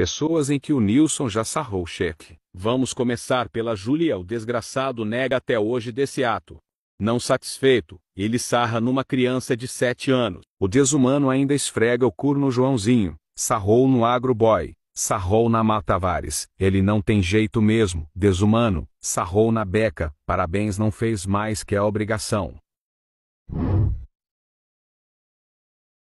pessoas em que o Nilson já sarrou o cheque. Vamos começar pela Júlia. O desgraçado nega até hoje desse ato. Não satisfeito, ele sarra numa criança de 7 anos. O desumano ainda esfrega o curno no Joãozinho. Sarrou no agroboy. Sarrou na Mata Vares. Ele não tem jeito mesmo. Desumano. Sarrou na beca. Parabéns não fez mais que a obrigação.